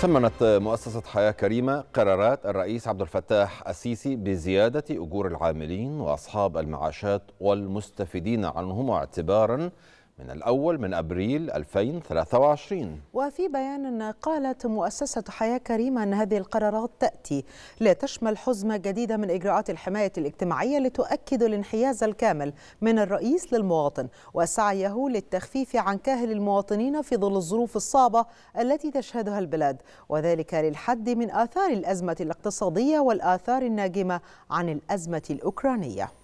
ثمنت مؤسسة حياة كريمة قرارات الرئيس عبد الفتاح السيسي بزيادة أجور العاملين وأصحاب المعاشات والمستفيدين عنهم اعتبارا من الأول من أبريل 2023 وفي بيان قالت مؤسسة حياة كريمة أن هذه القرارات تأتي لتشمل حزمة جديدة من إجراءات الحماية الاجتماعية لتؤكد الانحياز الكامل من الرئيس للمواطن وسعيه للتخفيف عن كاهل المواطنين في ظل الظروف الصعبة التي تشهدها البلاد وذلك للحد من آثار الأزمة الاقتصادية والآثار الناجمة عن الأزمة الأوكرانية